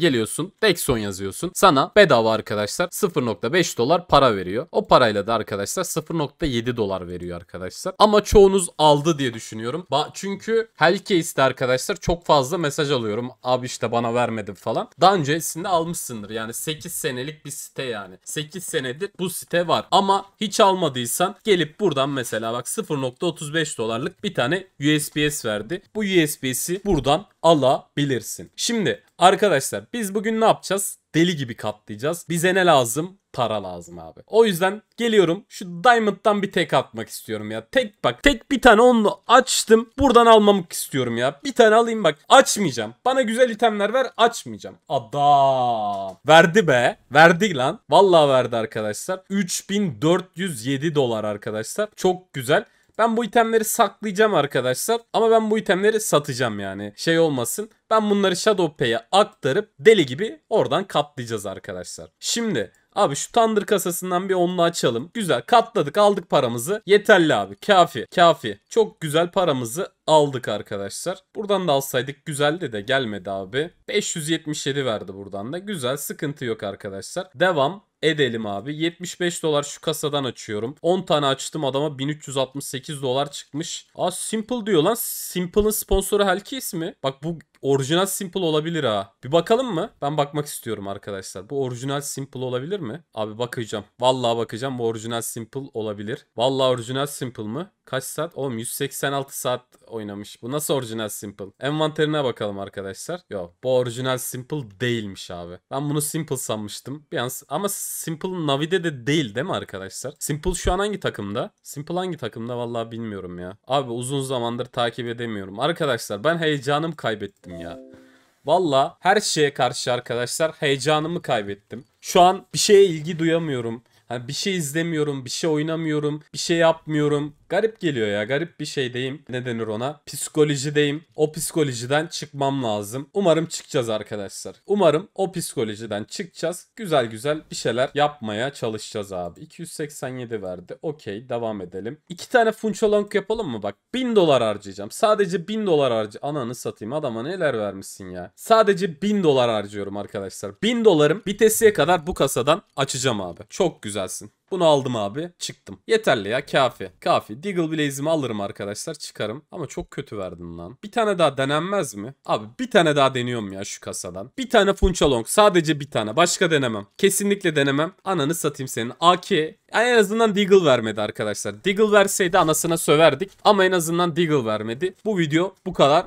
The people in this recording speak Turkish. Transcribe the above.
geliyorsun Dexon yazıyorsun. Sana bedava arkadaşlar 0.5 dolar para veriyor. O parayla da arkadaşlar 0.7 dolar veriyor arkadaşlar. Ama çoğunuz aldı diye düşünüyorum. Ba çünkü Hellcase'de arkadaşlar çok fazla mesaj alıyorum. Abi işte bana vermedi falan. Daha öncesinde almışsındır. Yani 8 senelik bir site yani. 8 senedir bu site var. Ama hiç almadıysan gelip buradan mesela bak 0.35 dolarlık bir tane USBS verdi. Bu USBS'i buradan alabilirsin. Şimdi arkadaşlar biz bugün ne yapacağız? Deli gibi katlayacağız. Bize ne lazım? Para lazım abi. O yüzden geliyorum şu Diamond'dan bir tek atmak istiyorum ya. Tek bak tek bir tane onlu açtım. Buradan almamak istiyorum ya. Bir tane alayım bak. Açmayacağım. Bana güzel itemler ver açmayacağım. Adam. Verdi be. Verdi lan. Vallahi verdi arkadaşlar. 3407 dolar arkadaşlar. Çok güzel. Ben bu itemleri saklayacağım arkadaşlar. Ama ben bu itemleri satacağım yani. Şey olmasın ben bunları Shadowpay'e aktarıp deli gibi oradan katlayacağız arkadaşlar. Şimdi Abi şu tandır kasasından bir onunu açalım. Güzel katladık aldık paramızı. Yeterli abi kafi kafi. Çok güzel paramızı aldık arkadaşlar. Buradan da alsaydık güzeldi de gelmedi abi. 577 verdi buradan da. Güzel sıkıntı yok arkadaşlar. Devam edelim abi. 75 dolar şu kasadan açıyorum. 10 tane açtım adama 1368 dolar çıkmış. Aa Simple diyor lan. Simple'ın sponsoru Helki mi Bak bu orijinal Simple olabilir ha. Bir bakalım mı? Ben bakmak istiyorum arkadaşlar. Bu orijinal Simple olabilir olabilir mi? Abi bakacağım. Vallahi bakacağım. Bu orijinal Simple olabilir. Vallahi orijinal Simple mı? Kaç saat? Oğlum 186 saat oynamış. Bu nasıl orijinal Simple? Envanterine bakalım arkadaşlar. Yok bu orijinal Simple değilmiş abi. Ben bunu Simple sanmıştım. Bir an... Ama Simple Navi'de de değil değil mi arkadaşlar? Simple şu an hangi takımda? Simple hangi takımda? Vallahi bilmiyorum ya. Abi uzun zamandır takip edemiyorum. Arkadaşlar ben heyecanım kaybettim ya. Valla her şeye karşı arkadaşlar heyecanımı kaybettim. Şu an bir şeye ilgi duyamıyorum. Hani bir şey izlemiyorum, bir şey oynamıyorum, bir şey yapmıyorum. Garip geliyor ya garip bir şey şeydeyim. Ne denir ona? Psikolojideyim. O psikolojiden çıkmam lazım. Umarım çıkacağız arkadaşlar. Umarım o psikolojiden çıkacağız. Güzel güzel bir şeyler yapmaya çalışacağız abi. 287 verdi. Okey devam edelim. İki tane funçolong yapalım mı? Bak 1000 dolar harcayacağım. Sadece 1000 dolar harcı. Ananı satayım adama neler vermişsin ya. Sadece 1000 dolar harcıyorum arkadaşlar. 1000 dolarım bitesiye kadar bu kasadan açacağım abi. Çok güzelsin. Bunu aldım abi. Çıktım. Yeterli ya kafi. Kafi. Deagle Blaze'imi alırım arkadaşlar. Çıkarım. Ama çok kötü verdim lan. Bir tane daha denenmez mi? Abi bir tane daha deniyorum ya şu kasadan. Bir tane Funchalong. Sadece bir tane. Başka denemem. Kesinlikle denemem. Ananı satayım senin. AK. En azından Deagle vermedi arkadaşlar. Deagle verseydi anasına söverdik. Ama en azından Deagle vermedi. Bu video bu kadar.